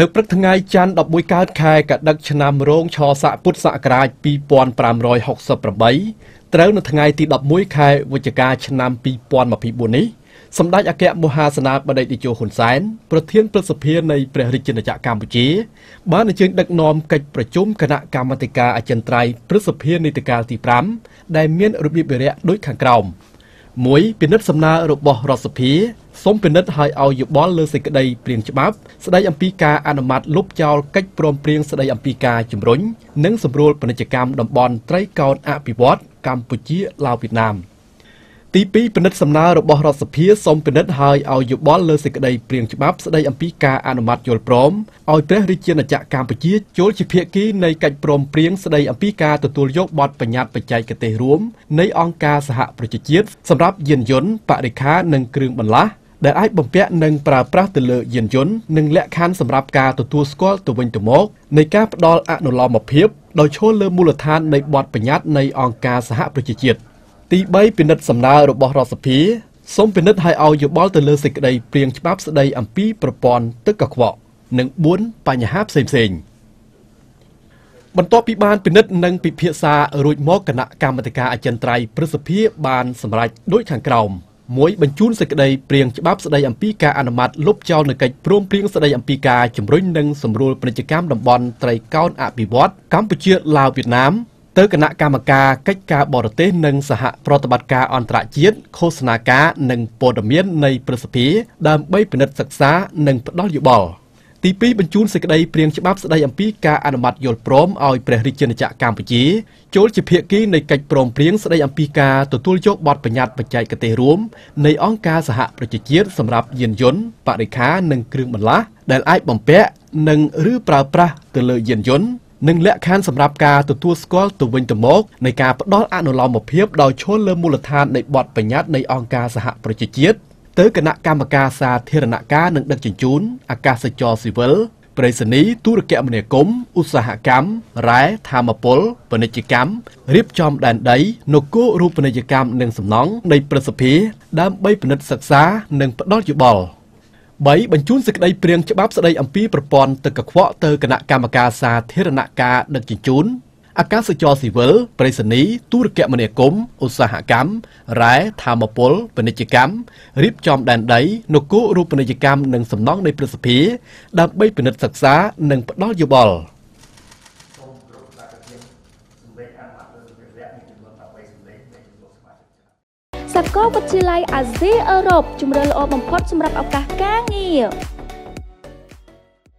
នៅព្រឹកថ្ងៃច័ន្ទ11កើតខែកដឹកឆ្នាំរោងឆស័កពុទ្ធសករាជ2568ត្រូវនៅថ្ងៃទី11ខែវិច្ឆិកា ឆ្នាំ2024នេះសម្ដេចអគ្គមហាសេនាបតីតេជោហ៊ុនសែនប្រធានប្រសិទ្ធិនៃព្រះរាជាណាចក្រកម្ពុជាបានអញ្ជើញដឹកនាំកិច្ចប្រជុំគណៈកម្មាធិការអចិន្ត្រៃយ៍ប្រសិទ្ធិនីតិកាលទី5ដែលមានរបៀបវិរៈដូចខាងក្រោម1ពិនិត្យសំណើរបស់រដ្ឋសភាសូមពិនិត្យឲ្យឲ្យយោបល់លើសេចក្តី ព្រៀងច្បាប់ស្តីអំពីការអនុម័តលុបចោលកិច្ចព្រមព្រៀងស្តីអំពីការជំរុញនិងសម្រួលពាណិជ្ជកម្មតំបន់ត្រីកោណអភិវឌ្ឍកម្ពុជាឡាវវៀតណាមទី2ពិនិត្យសំណើរបស់រដ្ឋសភាសូមពិនិត្យហើយឲ្យយោបល់លើសេចក្តីព្រៀងច្បាប់ស្តីអំពីការអនុម័តយល់ព្រមឲ្យព្រះរាជាណាចក្រកម្ពុជាចូលជាភាគីនៃកិច្ចព្រមព្រៀងស្តីអំពីការទទួលយកបទបញ្ញត្តិបច្ចេកទេសរួម នៃ អង្គការសហប្រជាជាតិសម្រាប់យានយន្តបរិខានិងគ្រឿងបន្លាស់ដែលអាចបំពាក់និងប្រើប្រាស់ទៅលើយានយន្តនិងលក្ខខណ្ឌសម្រាប់ការទទួលស្គាល់ទៅវិញទៅមក នៃការផ្ដល់អនុលោមភាពដោយឈលលើមូលដ្ឋាននៃបទបញ្ញត្តិនៃអង្គការសហប្រជាជាតិទី3ពិនិត្យសំណើរបស់រដ្ឋសភាសូមពិនិត្យឲ្យឲ្យយោបល់ទៅលើសេចក្តី ព្រៀងច្បាប់ស្តីអំពីប្រព័ន្ធទឹកកខ្វក់និង4បញ្ហាផ្សេងៗបន្ទាប់ពីបានពិនិត្យនិងពិភាក្សារួចមកគណៈកម្មាធិការអចិន្ត្រៃយ៍ព្រឹទ្ធសភាបានសម្រេចដូចខាងក្រោម។1បញ្ជូនសេចក្តីព្រៀងច្បាប់ស្តីអំពីការអនុម័តលុបចោលនូវកិច្ចព្រមព្រៀងស្តីអំពីការជំរុញនិងសម្រួលពាណិជ្ជកម្មតំបន់ត្រីកោណអភិវឌ្ឍកម្ពុជាឡាវវៀតណាមទៅគណៈកម្មការកិច្ចការបរទេសនិងសហប្រតិបត្តិការអន្តរជាតិឃោសនាការនិងព័ត៌មាននៃប្រសិទ្ធិដើម្បីពិនិត្យសិក្សានិងផ្ដល់យោបល់។ទី2បញ្ជូនសេចក្តីព្រៀងច្បាប់ស្តីអំពីការអនុម័តយល់ព្រមឲ្យព្រះរាជាណាចក្រកម្ពុជាចូលជាភាគីនៃកិច្ចព្រមព្រៀងស្តីអំពីការទទួលយកបទបញ្ញត្តិបច្ចេកទេសរួមនៃអង្គការសហប្រជាជាតិសម្រាប់យានយន្តបរិការនិងគ្រឿងបន្លាស់ដែលអាចបំពាក់និង ឬប្រើប្រាស់ទៅលើយានយន្តនិងលក្ខខណ្ឌសម្រាប់ការទទួលស្គាល់ទៅវិញទៅមកនៃការផ្ដល់អនុលោមភាពដោយឈលលើមូលដ្ឋាននៃបទបញ្ញត្តិនៃអង្គការសហប្រជាជាតិទៅគណៈកម្មការសាធារណការនិងដឹកជញ្ជូនអាកាសចរស៊ីវិលប្រៃសណីទូរគមនាគមន៍ឧស្សាហកម្មរ៉ែធម្មពលពាណិជ្ជកម្មរៀបចំដែនដីនគររូបនីយកម្មនិងសំណង់នៃ ប្រសិទ្ធិដើម្បីពិនិត្យសិក្សានិងផ្ដល់យោបល់3បញ្ជូនសេចក្តីព្រៀងច្បាប់ស្តីអំពីប្រព័ន្ធទឹកកខ្វក់ទៅគណៈកម្មការសាធារណការដឹកជញ្ជូនអាកាសចរស៊ីវិលប្រៃសណីទូរគមនាគមន៍ឧស្សាហកម្មរ៉ែធម្មពលពាណិជ្ជកម្មរៀបចំដែនដីនគររូបនីយកម្មនិងសំណង់នៃព្រឹទ្ធសភាដើម្បីពិនិត្យសិក្សា និង ផ្ដល់យោបល់សាកលវិទ្យាល័យអាស៊ីអឺរ៉ុបជំរឿនល្អបំផុត សម្រាប់ឱកាសការងារ